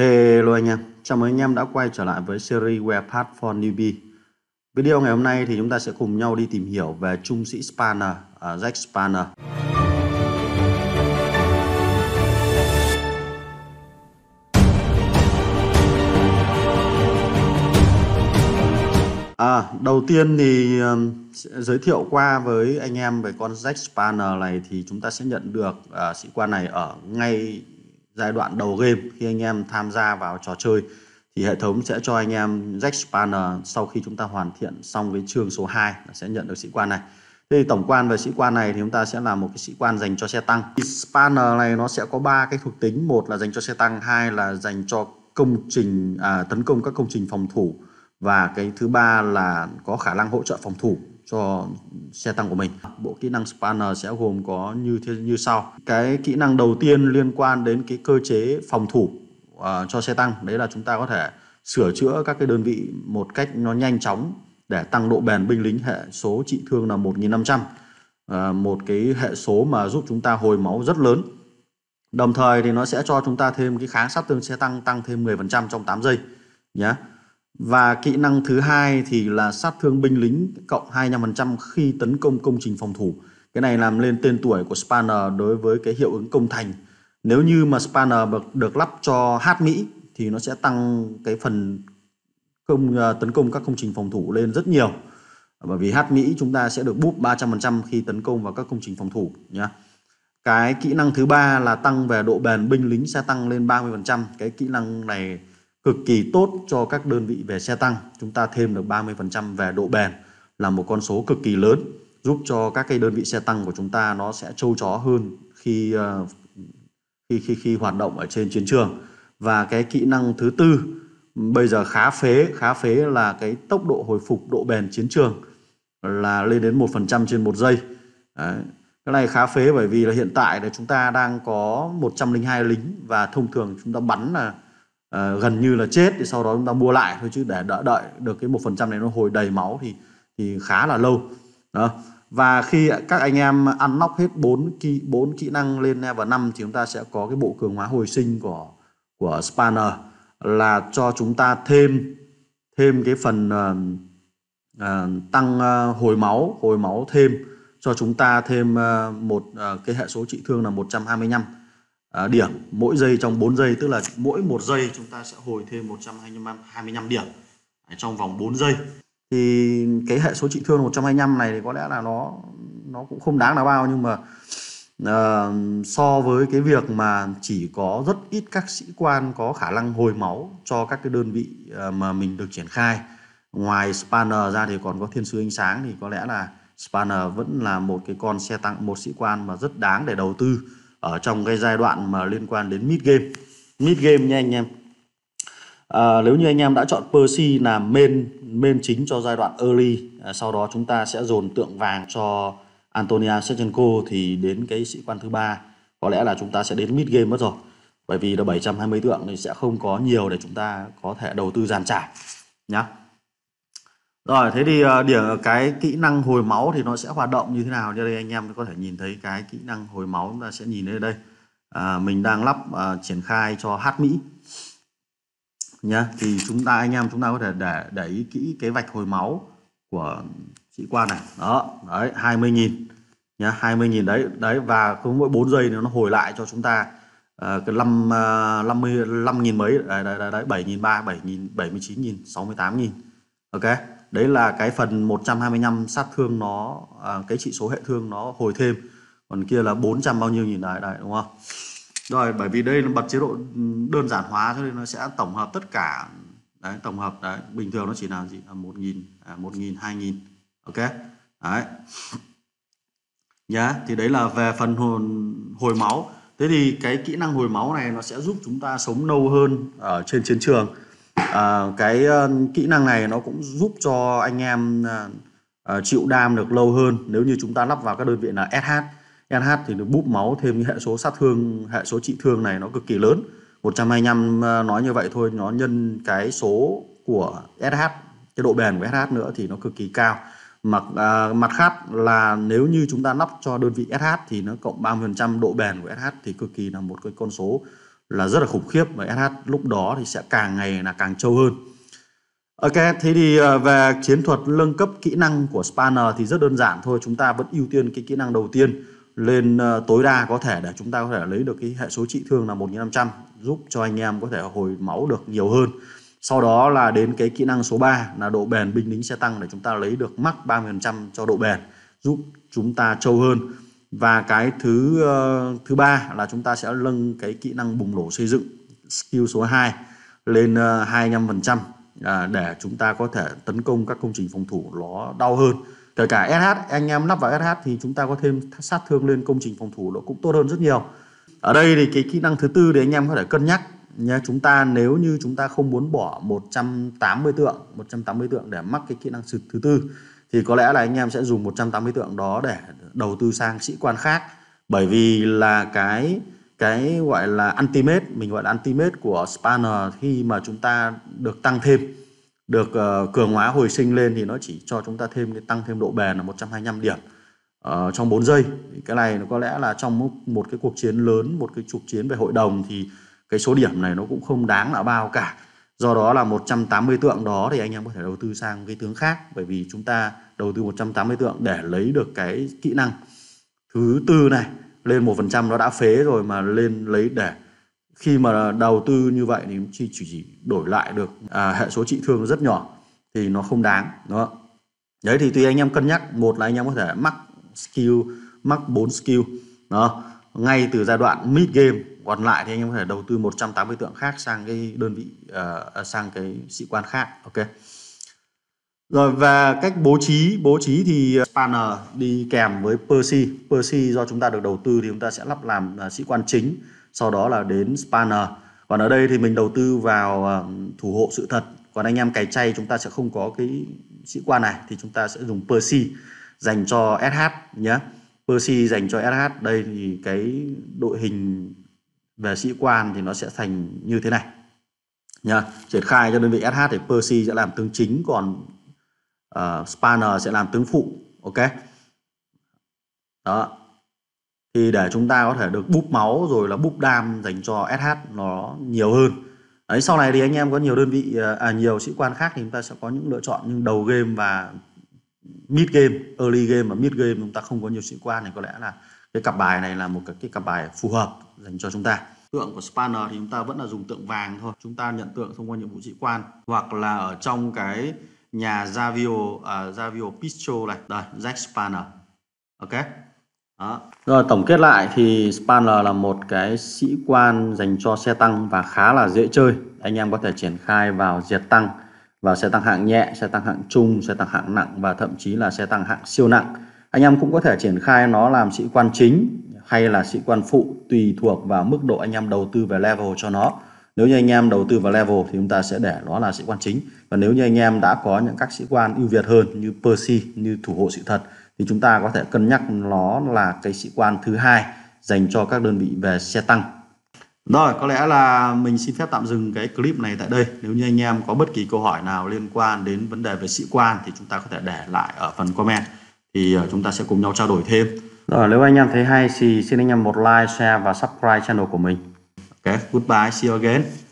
Hello anh em, chào mừng anh em đã quay trở lại với series WebPath for Newbie Video ngày hôm nay thì chúng ta sẽ cùng nhau đi tìm hiểu về trung sĩ Spanner, uh, Jack Spanner À, đầu tiên thì um, giới thiệu qua với anh em về con Jack Spanner này thì chúng ta sẽ nhận được uh, sĩ quan này ở ngay giai đoạn đầu game khi anh em tham gia vào trò chơi thì hệ thống sẽ cho anh em jack spanner sau khi chúng ta hoàn thiện xong cái chương số 2 sẽ nhận được sĩ quan này thế thì tổng quan về sĩ quan này thì chúng ta sẽ là một cái sĩ quan dành cho xe tăng thì spanner này nó sẽ có ba cái thuộc tính một là dành cho xe tăng hai là dành cho công trình à, tấn công các công trình phòng thủ và cái thứ ba là có khả năng hỗ trợ phòng thủ cho xe tăng của mình. Bộ kỹ năng Spanner sẽ gồm có như thế như sau. Cái kỹ năng đầu tiên liên quan đến cái cơ chế phòng thủ uh, cho xe tăng, đấy là chúng ta có thể sửa chữa các cái đơn vị một cách nó nhanh chóng để tăng độ bền binh lính hệ số trị thương là 1500. À, một cái hệ số mà giúp chúng ta hồi máu rất lớn. Đồng thời thì nó sẽ cho chúng ta thêm cái kháng sát thương xe tăng tăng thêm 10% trong 8 giây nhé. Và kỹ năng thứ hai thì là sát thương binh lính cộng 25% khi tấn công công trình phòng thủ. Cái này làm lên tên tuổi của Spanner đối với cái hiệu ứng công thành. Nếu như mà Spanner được, lắp cho hát Mỹ thì nó sẽ tăng cái phần công à, tấn công các công trình phòng thủ lên rất nhiều. Bởi vì hát Mỹ chúng ta sẽ được búp 300% khi tấn công vào các công trình phòng thủ nhé. Cái kỹ năng thứ ba là tăng về độ bền binh lính sẽ tăng lên 30%. Cái kỹ năng này cực kỳ tốt cho các đơn vị về xe tăng. Chúng ta thêm được 30% về độ bền là một con số cực kỳ lớn giúp cho các cái đơn vị xe tăng của chúng ta nó sẽ trâu chó hơn khi ờ, khi khi khi hoạt động ở trên chiến trường. Và cái kỹ năng thứ tư bây giờ khá phế, khá phế là cái tốc độ hồi phục độ bền chiến trường là lên đến 1% trên một giây. Đấy. Cái này khá phế bởi vì là hiện tại là chúng ta đang có 102 lính và thông thường chúng ta bắn là uh, gần như là chết thì sau đó chúng ta mua lại thôi chứ để đợi, đợi được cái một phần trăm này nó hồi đầy máu thì thì khá là lâu đó và khi các anh em ăn nóc hết bốn kỹ bốn kỹ năng lên level năm thì chúng ta sẽ có cái bộ cường hóa hồi sinh của của spanner là cho chúng ta thêm thêm cái phần uh, uh, tăng uh, hồi máu hồi máu thêm cho chúng ta thêm uh, một uh, cái hệ số trị thương là 125 À, điểm mỗi giây trong 4 giây tức là mỗi một giây chúng ta sẽ hồi thêm 125 25 điểm trong vòng 4 giây thì cái hệ số trị thương 125 này thì có lẽ là nó nó cũng không đáng là bao nhưng mà uh, so với cái việc mà chỉ có rất ít các sĩ quan có khả năng hồi máu cho các cái đơn vị ờ, mà mình được triển khai ngoài spanner ra thì còn có thiên sứ ánh sáng thì có lẽ là spanner vẫn là một cái con xe tăng một sĩ quan mà rất đáng để đầu tư ở trong cái giai đoạn mà liên quan đến mid game mid game nha anh em à, nếu như anh em đã chọn Percy làm main main chính cho giai đoạn early à, sau đó chúng ta sẽ dồn tượng vàng cho Antonia Shevchenko thì đến cái sĩ quan thứ ba có lẽ là chúng ta sẽ đến mid game mất rồi bởi vì là 720 tượng thì sẽ không có nhiều để chúng ta có thể đầu tư giàn trải nhá rồi, thế thì ờ, điểm ờ, cái kỹ năng hồi máu thì nó sẽ hoạt động như thế nào? Như đây anh em có thể nhìn thấy cái kỹ năng hồi máu chúng ta sẽ nhìn thấy đây. À, mình đang lắp à, triển khai cho hát Mỹ. Nhá, thì chúng ta anh em chúng ta có thể để để ý kỹ cái vạch hồi máu của sĩ quan này. Đó, đấy 20.000 nhá, 20.000 đấy, đấy và cứ mỗi 4 giây nó hồi lại cho chúng ta à, cái 5 50 5.000 mấy đấy đấy đấy, đấy 7.300, 7.000, 79.000, 68.000. Ok đấy là cái phần 125 sát thương nó à, cái trị số hệ thương nó hồi thêm còn kia là 400 bao nhiêu nhìn lại đấy đúng không rồi bởi vì đây là bật chế độ đơn giản hóa cho nên nó sẽ tổng hợp tất cả đấy tổng hợp đấy bình thường nó chỉ là gì một nghìn à, một nghìn hai nghìn ok đấy nhá yeah. thì đấy là về phần hồn hồi máu thế thì cái kỹ năng hồi máu này nó sẽ giúp chúng ta sống lâu hơn ở trên chiến trường à, cái uh, kỹ năng này nó cũng giúp cho anh em uh, chịu đam được lâu hơn nếu như chúng ta lắp vào các đơn vị là SH SH thì được búp máu thêm hệ số sát thương hệ số trị thương này nó cực kỳ lớn 125 nói như vậy thôi nó nhân cái số của SH cái độ bền của SH nữa thì nó cực kỳ cao mặt à, mặt khác là nếu như chúng ta lắp cho đơn vị SH thì nó cộng 30% độ bền của SH thì cực kỳ là một cái con số là rất là khủng khiếp và SH lúc đó thì sẽ càng ngày là càng trâu hơn Ok, thế thì ờ, về chiến thuật nâng cấp kỹ năng của Spanner thì rất đơn giản thôi. Chúng ta vẫn ưu tiên cái kỹ năng đầu tiên lên ờ, tối đa có thể để chúng ta có thể lấy được cái hệ số trị thương là 1.500 giúp cho anh em có thể hồi máu được nhiều hơn. Sau đó là đến cái kỹ năng số 3 là độ bền binh lính xe tăng để chúng ta lấy được mắc 30% cho độ bền giúp chúng ta trâu hơn và cái thứ uh, thứ ba là chúng ta sẽ nâng cái kỹ năng bùng nổ xây dựng skill số 2 lên uh, ờ, 25% à, để chúng ta có thể tấn công các công trình phòng thủ nó đau hơn kể cả SH anh em lắp vào SH thì chúng ta có thêm sát thương lên công trình phòng thủ nó cũng tốt hơn rất nhiều ở đây thì cái kỹ năng thứ tư để anh em có thể cân nhắc nha chúng ta nếu như chúng ta không muốn bỏ 180 tượng 180 tượng để mắc cái kỹ năng thứ tư thì có lẽ là anh em sẽ dùng 180 tượng đó để đầu tư sang sĩ quan khác bởi vì là cái cái gọi là ultimate mình gọi là ultimate của spanner khi mà chúng ta được tăng thêm được uh, cường hóa hồi sinh lên thì nó chỉ cho chúng ta thêm cái tăng thêm độ bền là 125 điểm uh, trong 4 giây thì cái này nó có lẽ là trong một, một cái cuộc chiến lớn một cái trục chiến về hội đồng thì cái số điểm này nó cũng không đáng là bao cả do đó là 180 tượng đó thì anh em có thể đầu tư sang cái tướng khác bởi vì chúng ta đầu tư 180 tượng để lấy được cái kỹ năng thứ tư này lên 1% nó đã phế rồi mà lên lấy để khi mà đầu tư như vậy thì chỉ chỉ đổi lại được à, hệ số trị thương rất nhỏ thì nó không đáng đó đấy thì tùy anh em cân nhắc một là anh em có thể mắc skill mắc 4 skill đó ngay từ giai đoạn mid game còn lại thì anh em có thể đầu tư 180 tượng khác sang cái đơn vị uh, sang cái sĩ quan khác ok rồi và cách bố trí bố trí thì ờ, spanner đi kèm với Percy Percy do chúng ta được đầu tư thì chúng ta sẽ lắp làm uh, sĩ quan chính sau đó là đến spanner còn ở đây thì mình đầu tư vào uh, thủ hộ sự thật còn anh em cày chay chúng ta sẽ không có cái sĩ quan này thì chúng ta sẽ dùng Percy dành cho SH nhé Percy dành cho SH đây thì cái đội hình về sĩ quan thì nó sẽ thành như thế này nha triển khai cho đơn vị SH thì Percy sẽ làm tướng chính còn uh, Spanner sẽ làm tướng phụ ok đó thì để chúng ta có thể được búp máu rồi là búp đam dành cho SH nó nhiều hơn đấy sau này thì anh em có nhiều đơn vị ờ, à nhiều sĩ quan khác thì chúng ta sẽ có những lựa chọn nhưng đầu game và mid game early game và mid game chúng ta không có nhiều sĩ quan thì có lẽ là cái cặp bài này là một cái, cái cặp bài phù hợp dành cho chúng ta tượng của spanner thì chúng ta vẫn là dùng tượng vàng thôi chúng ta nhận tượng thông qua nhiệm vụ sĩ quan hoặc là ở trong cái nhà javio, uh, à, Zavio Pistol này đây Jack Spanner ok đó. Rồi tổng kết lại thì Spanner là một cái sĩ quan dành cho xe tăng và khá là dễ chơi anh em có thể triển khai vào diệt tăng và xe tăng hạng nhẹ, xe tăng hạng trung, xe tăng hạng nặng và thậm chí là xe tăng hạng siêu nặng. Anh em cũng có thể triển khai nó làm sĩ quan chính hay là sĩ quan phụ tùy thuộc vào mức độ anh em đầu tư về level cho nó. Nếu như anh em đầu tư vào level thì chúng ta sẽ để nó là sĩ quan chính. Và nếu như anh em đã có những các sĩ quan ưu việt hơn như Percy, như thủ hộ sự thật thì chúng ta có thể cân nhắc nó là cái sĩ quan thứ hai dành cho các đơn vị về xe tăng rồi, có lẽ là mình xin phép tạm dừng cái clip này tại đây. Nếu như anh em có bất kỳ câu hỏi nào liên quan đến vấn đề về sĩ quan thì chúng ta có thể để lại ở phần comment. Thì ờ, chúng ta sẽ cùng nhau trao đổi thêm. Rồi, nếu anh em thấy hay thì xin anh em một like, share và subscribe channel của mình. Ok, goodbye, see you again.